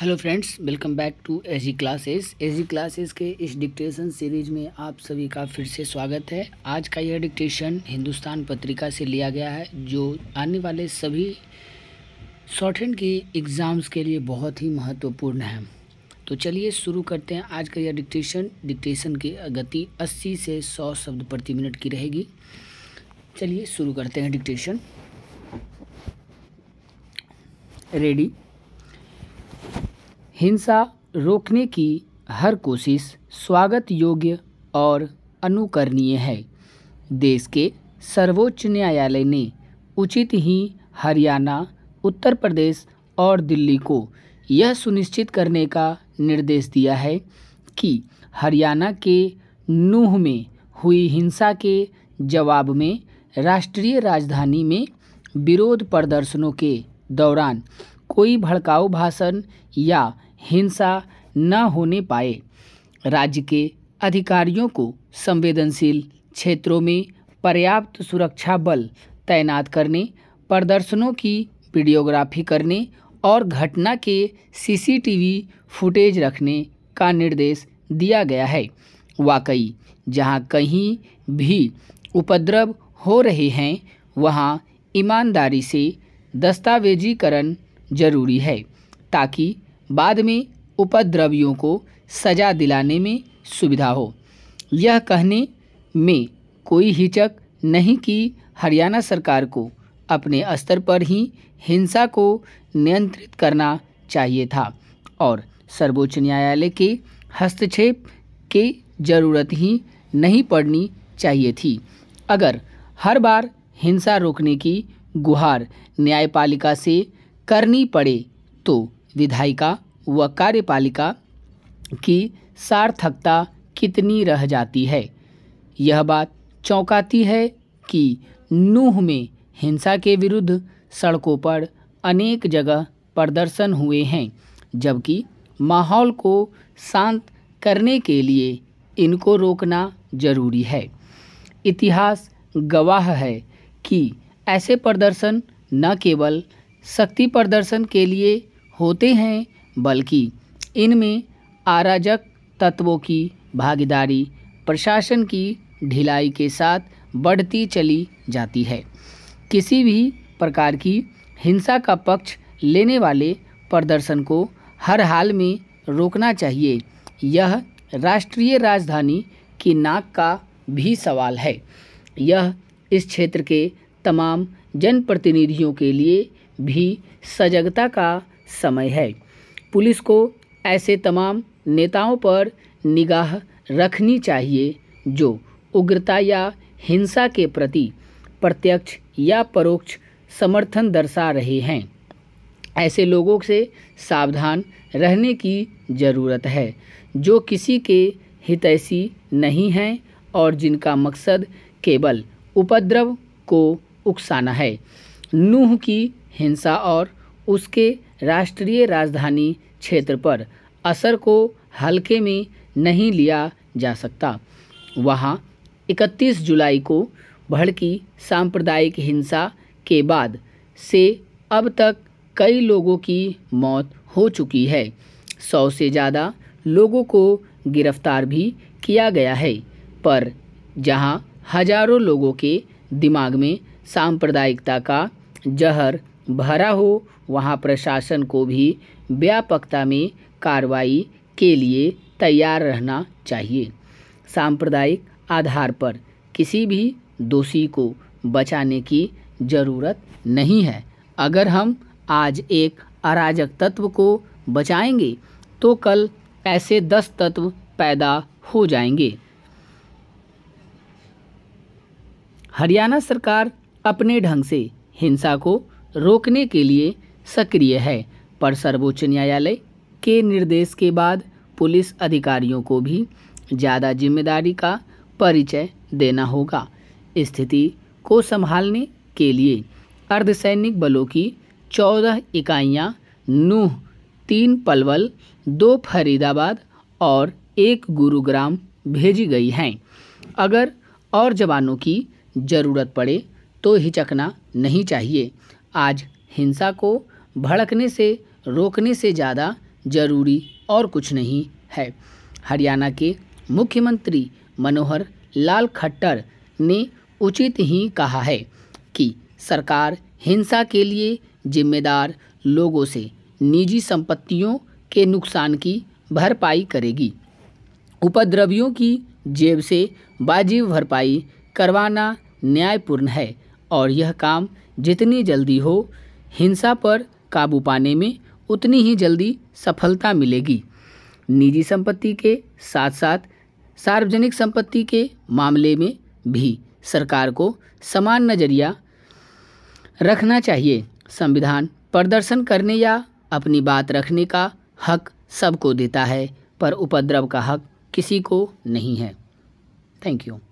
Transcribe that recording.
hello friends welcome back to AG classes AG classes के इस dictation series में आप सभी का फिर से स्वागत है आज का यह डिक्टेशन हिंदुस्तान पत्रिका से लिया गया है जो आने वाले सभी शॉर्ट हैंड की एग्ज़ाम्स के लिए बहुत ही महत्वपूर्ण है तो चलिए शुरू करते हैं आज का यह डिक्टेशन डिक्टेशन की गति अस्सी से सौ शब्द प्रति मिनट की रहेगी चलिए शुरू करते हैं डिक्टेशन रेडी हिंसा रोकने की हर कोशिश स्वागत योग्य और अनुकरणीय है देश के सर्वोच्च न्यायालय ने उचित ही हरियाणा उत्तर प्रदेश और दिल्ली को यह सुनिश्चित करने का निर्देश दिया है कि हरियाणा के नूह में हुई हिंसा के जवाब में राष्ट्रीय राजधानी में विरोध प्रदर्शनों के दौरान कोई भड़काऊ भाषण या हिंसा न होने पाए राज्य के अधिकारियों को संवेदनशील क्षेत्रों में पर्याप्त सुरक्षा बल तैनात करने प्रदर्शनों की वीडियोग्राफी करने और घटना के सीसीटीवी फुटेज रखने का निर्देश दिया गया है वाकई जहां कहीं भी उपद्रव हो रहे हैं वहां ईमानदारी से दस्तावेजीकरण जरूरी है ताकि बाद में उपद्रवियों को सज़ा दिलाने में सुविधा हो यह कहने में कोई हिचक नहीं कि हरियाणा सरकार को अपने स्तर पर ही हिंसा को नियंत्रित करना चाहिए था और सर्वोच्च न्यायालय के हस्तक्षेप की ज़रूरत ही नहीं पड़नी चाहिए थी अगर हर बार हिंसा रोकने की गुहार न्यायपालिका से करनी पड़े तो विधायिका व कार्यपालिका की सार्थकता कितनी रह जाती है यह बात चौंकाती है कि नूह में हिंसा के विरुद्ध सड़कों पर अनेक जगह प्रदर्शन हुए हैं जबकि माहौल को शांत करने के लिए इनको रोकना जरूरी है इतिहास गवाह है कि ऐसे प्रदर्शन न केवल शक्ति प्रदर्शन के लिए होते हैं बल्कि इनमें आराजक तत्वों की भागीदारी प्रशासन की ढिलाई के साथ बढ़ती चली जाती है किसी भी प्रकार की हिंसा का पक्ष लेने वाले प्रदर्शन को हर हाल में रोकना चाहिए यह राष्ट्रीय राजधानी की नाक का भी सवाल है यह इस क्षेत्र के तमाम जनप्रतिनिधियों के लिए भी सजगता का समय है पुलिस को ऐसे तमाम नेताओं पर निगाह रखनी चाहिए जो उग्रता या हिंसा के प्रति प्रत्यक्ष या परोक्ष समर्थन दर्शा रहे हैं ऐसे लोगों से सावधान रहने की ज़रूरत है जो किसी के हितैषी नहीं हैं और जिनका मकसद केवल उपद्रव को उकसाना है नूह की हिंसा और उसके राष्ट्रीय राजधानी क्षेत्र पर असर को हल्के में नहीं लिया जा सकता वहाँ 31 जुलाई को भड़की सांप्रदायिक हिंसा के बाद से अब तक कई लोगों की मौत हो चुकी है सौ से ज़्यादा लोगों को गिरफ्तार भी किया गया है पर जहां हजारों लोगों के दिमाग में सांप्रदायिकता का जहर भरा हो वहाँ प्रशासन को भी व्यापकता में कार्रवाई के लिए तैयार रहना चाहिए सांप्रदायिक आधार पर किसी भी दोषी को बचाने की ज़रूरत नहीं है अगर हम आज एक अराजक तत्व को बचाएंगे तो कल ऐसे दस तत्व पैदा हो जाएंगे हरियाणा सरकार अपने ढंग से हिंसा को रोकने के लिए सक्रिय है पर सर्वोच्च न्यायालय के निर्देश के बाद पुलिस अधिकारियों को भी ज़्यादा जिम्मेदारी का परिचय देना होगा स्थिति को संभालने के लिए अर्धसैनिक बलों की चौदह इकाइयाँ नूह तीन पलवल दो फरीदाबाद और एक गुरुग्राम भेजी गई हैं अगर और जवानों की ज़रूरत पड़े तो हिचकना नहीं चाहिए आज हिंसा को भड़कने से रोकने से ज़्यादा जरूरी और कुछ नहीं है हरियाणा के मुख्यमंत्री मनोहर लाल खट्टर ने उचित ही कहा है कि सरकार हिंसा के लिए जिम्मेदार लोगों से निजी संपत्तियों के नुकसान की भरपाई करेगी उपद्रवियों की जेब से वाजिब भरपाई करवाना न्यायपूर्ण है और यह काम जितनी जल्दी हो हिंसा पर काबू पाने में उतनी ही जल्दी सफलता मिलेगी निजी संपत्ति के साथ साथ सार्वजनिक संपत्ति के मामले में भी सरकार को समान नज़रिया रखना चाहिए संविधान प्रदर्शन करने या अपनी बात रखने का हक सबको देता है पर उपद्रव का हक किसी को नहीं है थैंक यू